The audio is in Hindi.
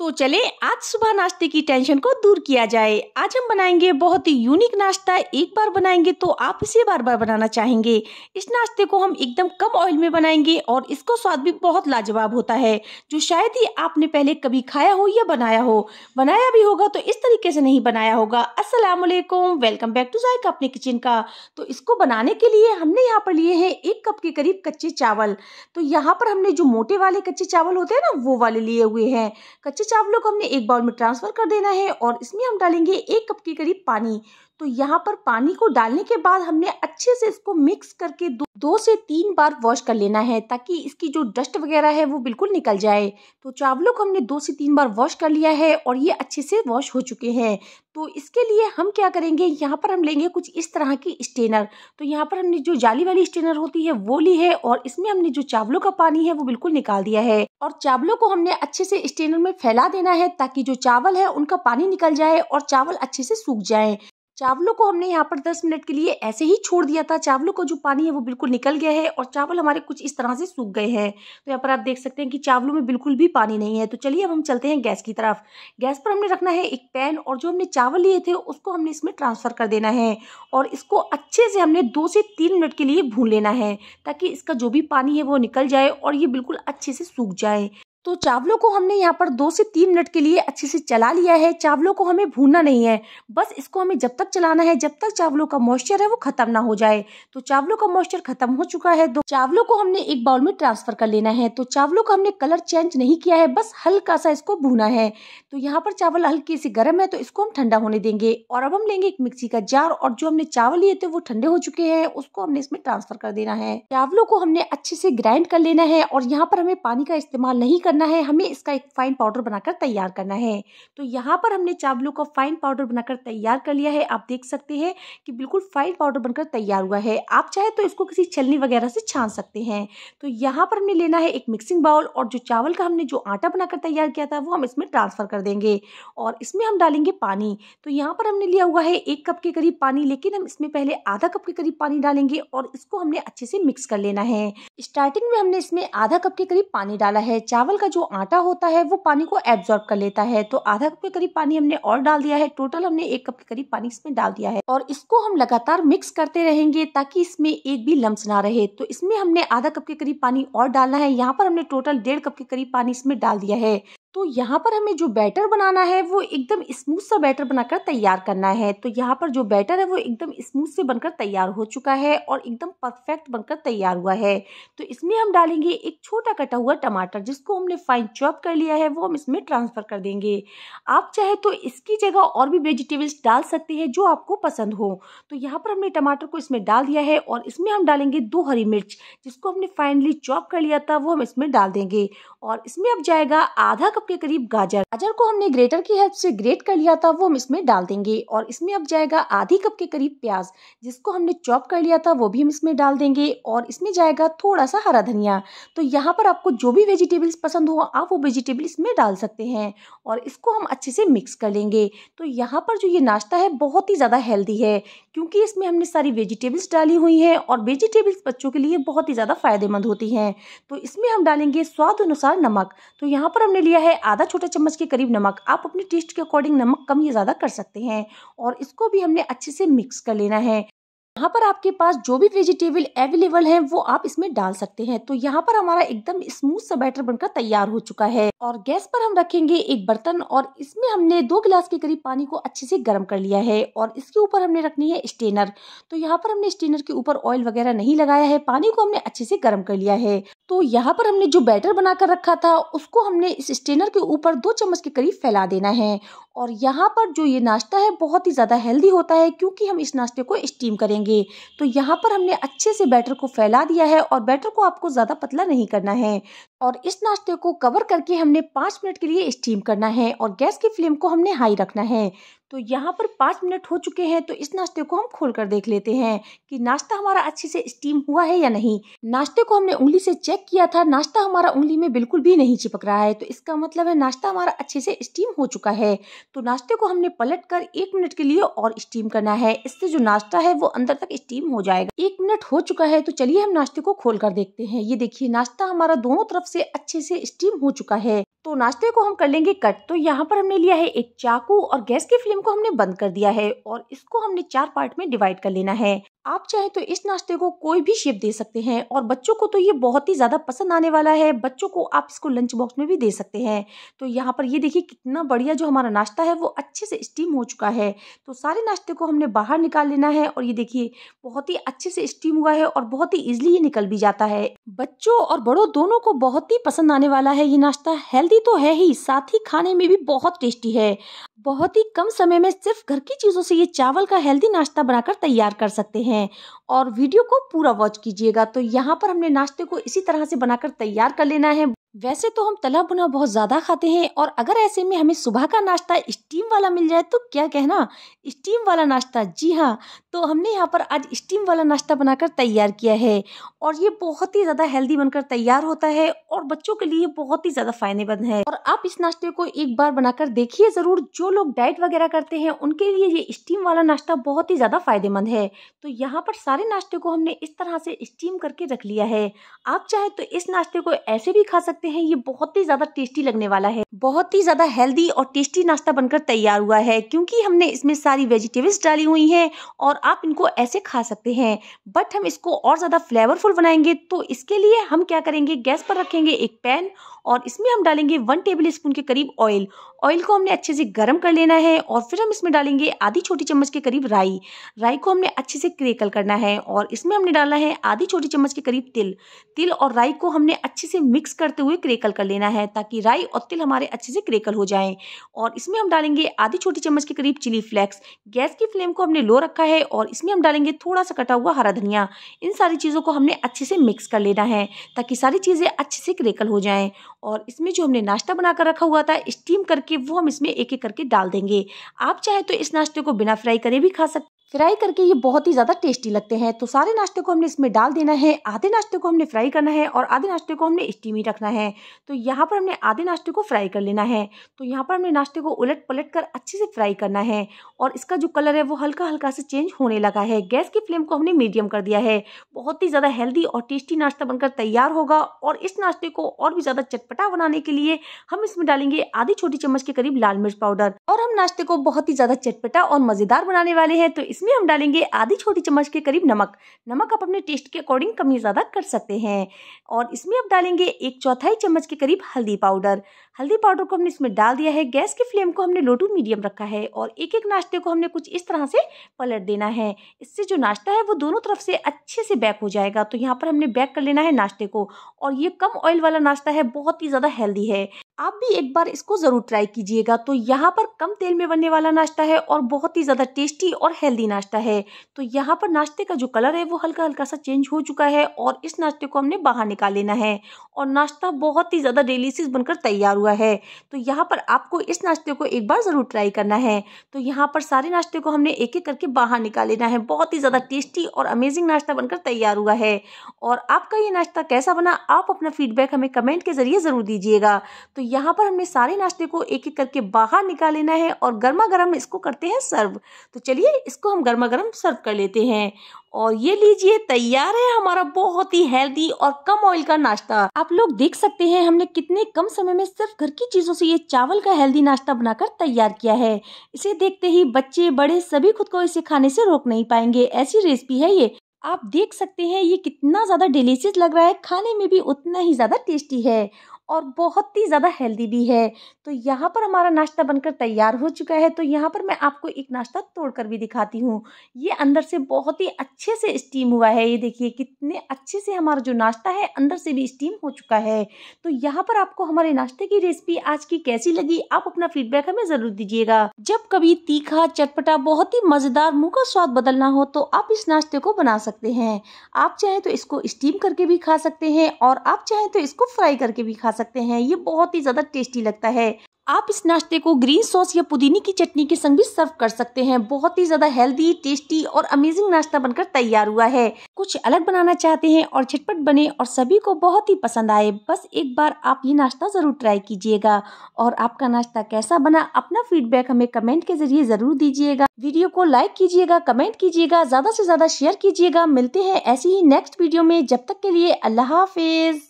तो चले आज सुबह नाश्ते की टेंशन को दूर किया जाए आज हम बनाएंगे बहुत ही यूनिक नाश्ता एक बार बनाएंगे तो आप इसे बार बार बनाना चाहेंगे इस नाश्ते को हम एकदम कम ऑयल में बनाएंगे और इसको स्वाद भी बहुत लाजवाब होता है जो शायद ही आपने पहले कभी खाया हो या बनाया हो बनाया भी होगा तो इस तरीके से नहीं बनाया होगा असलम वेलकम बैक टू जायका अपने किचन का तो इसको बनाने के लिए हमने यहाँ पर लिए हैं एक कप के करीब कच्चे चावल तो यहाँ पर हमने जो मोटे वाले कच्चे चावल होते हैं ना वो वाले लिए हुए हैं कच्चे चावलों को हमने एक बाउल में ट्रांसफर कर देना है और इसमें हम डालेंगे एक कप के करीब पानी तो यहाँ पर पानी को डालने के बाद हमने अच्छे से इसको मिक्स करके दो, दो से तीन बार वॉश कर लेना है ताकि इसकी जो डस्ट वगैरह है वो बिल्कुल निकल जाए तो चावलों को हमने दो से तीन बार वॉश कर लिया है और ये अच्छे से वॉश हो चुके हैं तो इसके लिए हम क्या करेंगे यहाँ पर हम लेंगे कुछ इस तरह की स्टेनर तो यहाँ पर हमने जो जाली वाली स्टेनर होती है वो ली है और इसमें हमने जो चावलों का पानी है वो बिल्कुल निकाल दिया है और चावलों को हमने अच्छे से स्टेनर में फैला देना है ताकि जो चावल है उनका पानी निकल जाए और चावल अच्छे से सूख जाए चावलों को हमने यहाँ पर 10 मिनट के लिए ऐसे ही छोड़ दिया था चावलों का जो पानी है वो बिल्कुल निकल गया है और चावल हमारे कुछ इस तरह से सूख गए हैं तो यहाँ पर आप देख सकते हैं कि चावलों में बिल्कुल भी पानी नहीं है तो चलिए अब हम चलते हैं गैस की तरफ गैस पर हमने रखना है एक पैन और जो हमने चावल लिए थे उसको हमने इसमें ट्रांसफ़र कर देना है और इसको अच्छे से हमने दो से तीन मिनट के लिए भून लेना है ताकि इसका जो भी पानी है वो निकल जाए और ये बिल्कुल अच्छे से सूख जाए तो चावलों को हमने यहाँ पर दो से तीन मिनट के लिए अच्छे से चला लिया है चावलों को हमें भूनना नहीं है बस इसको हमें जब तक चलाना है जब तक चावलों का मॉइस्चर है वो खत्म ना हो जाए तो चावलों का मॉइस्चर खत्म हो चुका है तो चावलों को हमने एक बाउल में ट्रांसफर कर लेना है तो चावलों का हमने कलर चेंज नहीं किया है बस हल्का सा इसको भूना है तो यहाँ पर चावल हल्के से गर्म है तो इसको हम ठंडा होने देंगे और अब हम लेंगे एक मिक्सी का जार और जो हमने चावल लिए थे वो ठंडे हो चुके हैं उसको हमने इसमें ट्रांसफर कर देना है चावलों को हमने अच्छे से ग्राइंड कर लेना है और यहाँ पर हमें पानी का इस्तेमाल नहीं करना है हमें इसका एक फ़ाइन पाउडर बनाकर तैयार करना है तो यहाँ पर हमने चावलों का फ़ाइन पाउडर बनाकर तैयार कर लिया है आप देख सकते हैं कि बिल्कुल फ़ाइन पाउडर बनकर तैयार हुआ है आप चाहे तो इसको किसी छलनी वगैरह से छान सकते हैं तो यहाँ पर हमें लेना है एक मिक्सिंग बाउल और जो चावल का हमने जो आटा बनाकर तैयार किया था वो हम इसमें ट्रांसफ़र कर देंगे और इसमें हम डालेंगे पानी तो यहाँ पर हमने लिया हुआ है एक कप के करीब पानी लेकिन हम इसमें पहले आधा कप के करीब पानी डालेंगे और इसको हमने अच्छे से मिक्स कर लेना है स्टार्टिंग में हमने इसमें आधा कप के करीब पानी डाला है चावल का जो आटा होता है वो पानी को एब्जॉर्ब कर लेता है तो आधा कप के करीब पानी हमने और डाल दिया है टोटल हमने एक कप के करीब पानी इसमें डाल दिया है और इसको हम लगातार मिक्स करते रहेंगे ताकि इसमें एक भी लम्स ना रहे तो इसमें हमने आधा कप के करीब पानी और डालना है यहाँ पर हमने टोटल डेढ़ कप के करीब पानी इसमें डाल दिया है तो यहाँ पर हमें जो बैटर बनाना है वो एकदम स्मूथ सा बैटर बनाकर तैयार करना है तो यहाँ पर जो बैटर है वो एकदम स्मूथ से बनकर तैयार हो चुका है और एकदम परफेक्ट बनकर तैयार हुआ है तो इसमें हम डालेंगे एक छोटा कटा हुआ टमाटर जिसको हमने फाइन चॉप कर लिया है वो हम इसमें ट्रांसफ़र कर देंगे आप चाहे तो इसकी जगह और भी वेजिटेबल्स डाल सकते हैं जो आपको पसंद हो तो यहाँ पर हमने टमाटर को इसमें डाल दिया है और इसमें हम डालेंगे दो हरी मिर्च जिसको हमने फाइनली चॉप कर लिया था वो हम इसमें डाल देंगे और इसमें अब जाएगा आधा कप के करीब गाजर गाजर को हमने ग्रेटर की हेल्प से ग्रेट कर लिया था वो हम इसमें डाल देंगे और इसमें अब जाएगा आधी कप के करीब प्याज जिसको हमने चॉप कर लिया था वो भी हम इसमें डाल देंगे और इसमें जाएगा थोड़ा सा हरा धनिया तो यहाँ पर आपको जो भी वेजिटेबल्स पसंद हो आप वो वेजिटेबल इसमें डाल सकते हैं और इसको हम अच्छे से मिक्स कर लेंगे तो यहाँ पर जो ये नाश्ता है बहुत ही ज़्यादा हेल्दी है क्योंकि इसमें हमने सारी वेजिटेबल्स डाली हुई हैं और वेजिटेबल्स बच्चों के लिए बहुत ही ज़्यादा फायदेमंद होती हैं तो इसमें हम डालेंगे स्वाद अनुसार नमक तो यहाँ पर हमने लिया है है आधा छोटे चम्मच के करीब नमक आप अपने टेस्ट के अकॉर्डिंग नमक कम या ज़्यादा कर सकते हैं और इसको भी हमने अच्छे से मिक्स कर लेना है यहाँ पर आपके पास जो भी वेजिटेबल अवेलेबल है वो आप इसमें डाल सकते हैं तो यहाँ पर हमारा एकदम स्मूथ सा बैटर बनकर तैयार हो चुका है और गैस पर हम रखेंगे एक बर्तन और इसमें हमने दो गिलास के करीब पानी को अच्छे से गर्म कर लिया है और इसके ऊपर हमने रखनी है स्टेनर तो यहाँ पर हमने स्टेनर के ऊपर ऑयल वगैरह नहीं लगाया है पानी को हमने अच्छे से गर्म कर लिया है तो यहाँ पर हमने जो बैटर बनाकर रखा था उसको हमने इस स्टेनर के ऊपर दो चम्मच के करीब फैला देना है और यहाँ पर जो ये नाश्ता है बहुत ही ज़्यादा हेल्दी होता है क्योंकि हम इस नाश्ते को स्टीम करेंगे तो यहाँ पर हमने अच्छे से बैटर को फैला दिया है और बैटर को आपको ज़्यादा पतला नहीं करना है और इस नाश्ते को कवर करके हमने पाँच मिनट के लिए स्टीम करना है और गैस की फ्लेम को हमने हाई रखना है तो यहाँ पर पाँच मिनट हो चुके हैं तो इस नाश्ते को हम खोल कर देख लेते हैं कि नाश्ता हमारा अच्छे से स्टीम हुआ है या नहीं नाश्ते को हमने उंगली से चेक किया था नाश्ता हमारा उंगली में बिल्कुल भी नहीं चिपक रहा है तो इसका मतलब है नाश्ता हमारा अच्छे से स्टीम हो चुका है तो नाश्ते को हमने पलट कर एक मिनट के लिए और स्टीम करना है इससे जो नाश्ता है वो अंदर तक स्टीम हो जाएगा एक मिनट हो चुका है तो चलिए हम नाश्ते को खोल कर देखते हैं ये देखिए नाश्ता हमारा दोनों तरफ से अच्छे से स्टीम हो चुका है तो नाश्ते को हम कर लेंगे कट तो यहाँ पर हमने लिया है एक चाकू और गैस की फ्लेम को हमने बंद कर दिया है और इसको हमने चार पार्ट में डिवाइड कर लेना है आप चाहे तो इस नाश्ते को कोई भी शेप दे सकते हैं और बच्चों को तो ये बहुत ही ज़्यादा पसंद आने वाला है बच्चों को आप इसको लंच बॉक्स में भी दे सकते हैं तो यहाँ पर ये देखिए कितना बढ़िया जो हमारा नाश्ता है वो अच्छे से स्टीम हो चुका है तो सारे नाश्ते को हमने बाहर निकाल लेना है और ये देखिए बहुत ही अच्छे से स्टीम हुआ है और बहुत ही ईजिली ये निकल भी जाता है बच्चों और बड़ों दोनों को बहुत ही पसंद आने वाला है ये नाश्ता हेल्दी तो है ही साथ ही खाने में भी बहुत टेस्टी है बहुत ही कम समय में सिर्फ घर की चीज़ों से ये चावल का हेल्दी नाश्ता बनाकर तैयार कर सकते हैं हैं और वीडियो को पूरा वॉच कीजिएगा तो यहाँ पर हमने नाश्ते को इसी तरह से बनाकर तैयार कर लेना है वैसे तो हम तला भुना बहुत ज़्यादा खाते हैं और अगर ऐसे में हमें सुबह का नाश्ता स्टीम वाला मिल जाए तो क्या कहना स्टीम वाला नाश्ता जी हाँ तो हमने यहाँ पर आज स्टीम वाला नाश्ता बनाकर तैयार किया है और ये बहुत ही ज़्यादा हेल्दी बनकर तैयार होता है और बच्चों के लिए बहुत ही ज़्यादा फायदेमंद है और आप इस नाश्ते को एक बार बनाकर देखिए ज़रूर जो लोग डाइट वगैरह करते हैं उनके लिए ये स्टीम वाला नाश्ता बहुत ही ज़्यादा फायदेमंद है तो यहाँ पर सारे नाश्ते को हमने इस तरह से स्टीम करके रख लिया है आप चाहे तो इस नाश्ते को ऐसे भी खा सकते सकते हैं ये बहुत ही ज्यादा टेस्टी लगने वाला है बहुत ही ज्यादा हेल्दी और टेस्टी नाश्ता बनकर तैयार हुआ है क्योंकि हमने इसमें सारी वेजिटेबल्स डाली हुई हैं और आप इनको ऐसे खा सकते हैं बट हम इसको और ज्यादा फ्लेवरफुल बनाएंगे तो इसके लिए हम क्या करेंगे गैस पर रखेंगे एक पैन और इसमें हम डालेंगे वन टेबल स्पून के करीब ऑयल ऑयल को हमने अच्छे से गर्म कर लेना है और फिर हम इसमें डालेंगे आधी छोटी चम्मच के करीब राई राई को हमने अच्छे से क्रेकल करना है और इसमें हमने डालना है आधी छोटी चम्मच के करीब तिल तिल और राई को हमने अच्छे से मिक्स करते हुए क्रेकल कर लेना है ताकि राई और तिल हमारे अच्छे से क्रेकल हो जाए और इसमें हम डालेंगे आधी छोटी चम्मच के करीब चिली फ्लेक्स गैस की फ्लेम को हमने लो रखा है और इसमें हम डालेंगे थोड़ा सा कटा हुआ हरा धनिया इन सारी चीज़ों को हमने अच्छे से मिक्स कर लेना है ताकि सारी चीज़ें अच्छे से क्रेकल हो जाएँ और इसमें जो हमने नाश्ता बनाकर रखा हुआ था स्टीम करके वो हम इसमें एक एक करके डाल देंगे आप चाहे तो इस नाश्ते को बिना फ्राई करे भी खा सकते फ्राई करके ये बहुत ही ज़्यादा टेस्टी लगते हैं तो सारे नाश्ते को हमने इसमें डाल देना है आधे नाश्ते को हमने फ्राई करना है और आधे नाश्ते को हमने स्टीमी रखना है तो यहाँ पर हमने आधे नाश्ते को फ्राई कर लेना है तो यहाँ पर हमने नाश्ते को उलट पलट कर अच्छे से फ्राई करना है और इसका जो कलर है वो हल्का हल्का से चेंज होने लगा है गैस की फ्लेम को हमने मीडियम कर दिया है बहुत ही ज़्यादा हेल्दी और टेस्टी नाश्ता बनकर तैयार होगा और इस नाश्ते को और भी ज़्यादा चटपटा बनाने के लिए हम इसमें डालेंगे आधी छोटी चम्मच के करीब लाल मिर्च पाउडर और हम नाश्ते को बहुत ही ज़्यादा चटपटा और मज़ेदार बनाने वाले हैं तो इस इसमें हम डालेंगे आधी छोटी चम्मच के करीब नमक नमक आप अपने टेस्ट के अकॉर्डिंग कम या ज़्यादा कर सकते हैं और इसमें आप डालेंगे एक चौथाई चम्मच के करीब हल्दी पाउडर हल्दी पाउडर को हमने इसमें डाल दिया है गैस की फ्लेम को हमने लो टू मीडियम रखा है और एक एक नाश्ते को हमने कुछ इस तरह से पलट देना है इससे जो नाश्ता है वो दोनों तरफ से अच्छे से बैक हो जाएगा तो यहाँ पर हमने बैक कर लेना है नाश्ते को और ये कम ऑयल वाला नाश्ता है बहुत ही ज़्यादा हेल्दी है आप भी एक बार इसको ज़रूर ट्राई कीजिएगा तो यहाँ पर कम तेल में बनने वाला नाश्ता है और बहुत ही ज़्यादा टेस्टी और हेल्दी नाश्ता है तो यहाँ पर नाश्ते का जो कलर है वो हल्का हल्का सा चेंज हो चुका है और इस नाश्ते को हमने बाहर निकाल लेना है और नाश्ता बहुत ही ज़्यादा डेलीसियस बनकर तैयार हुआ हुआ है तो यहाँ पर आपको इस नाश्ते को एक बार ज़रूर ट्राई करना है तो यहाँ पर सारे नाश्ते को हमने एक एक करके बाहर निकाल लेना है बहुत ही ज़्यादा टेस्टी और अमेजिंग नाश्ता बनकर तैयार हुआ है और आपका ये नाश्ता कैसा बना आप अपना फीडबैक हमें कमेंट के ज़रिए ज़रूर दीजिएगा तो यहाँ पर हमने सारे नाश्ते को एक एक करके बाहर निकाल लेना है और गर्मा गर्म इसको करते हैं सर्व तो चलिए इसको हम गर्मा गर्म सर्व कर लेते हैं और ये लीजिए तैयार है हमारा बहुत ही हेल्दी और कम ऑयल का नाश्ता आप लोग देख सकते हैं हमने कितने कम समय में सिर्फ घर की चीजों से ये चावल का हेल्दी नाश्ता बनाकर तैयार किया है इसे देखते ही बच्चे बड़े सभी खुद को इसे खाने से रोक नहीं पाएंगे ऐसी रेसिपी है ये आप देख सकते हैं ये कितना ज़्यादा डिलीशियस लग रहा है खाने में भी उतना ही ज़्यादा टेस्टी है और बहुत ही ज़्यादा हेल्दी भी है तो यहाँ पर हमारा नाश्ता बनकर तैयार हो चुका है तो यहाँ पर मैं आपको एक नाश्ता तोड़कर भी दिखाती हूँ ये अंदर से बहुत ही अच्छे से स्टीम हुआ है ये देखिए कितने अच्छे से हमारा जो नाश्ता है अंदर से भी स्टीम हो चुका है तो यहाँ पर आपको हमारे नाश्ते की रेसिपी आज की कैसी लगी आप अपना फीडबैक हमें ज़रूर दीजिएगा जब कभी तीखा चटपटा बहुत ही मज़ेदार मुँह का स्वाद बदलना हो तो आप इस नाश्ते को बना सकते हैं आप चाहें तो इसको स्टीम करके भी खा सकते हैं और आप चाहें तो इसको फ्राई करके भी खा सकते सकते हैं ये बहुत ही ज़्यादा टेस्टी लगता है आप इस नाश्ते को ग्रीन सॉस या पुदीनी की चटनी के संग भी सर्व कर सकते हैं बहुत ही ज़्यादा हेल्दी टेस्टी और अमेजिंग नाश्ता बनकर तैयार हुआ है कुछ अलग बनाना चाहते हैं और झटपट बने और सभी को बहुत ही पसंद आए बस एक बार आप ये नाश्ता ज़रूर ट्राई कीजिएगा और आपका नाश्ता कैसा बना अपना फीडबैक हमें कमेंट के जरिए ज़रूर दीजिएगा वीडियो को लाइक कीजिएगा कमेंट कीजिएगा ज़्यादा ऐसी ज़्यादा शेयर कीजिएगा मिलते हैं ऐसी ही नेक्स्ट वीडियो में जब तक के लिए अल्लाह हाफिज़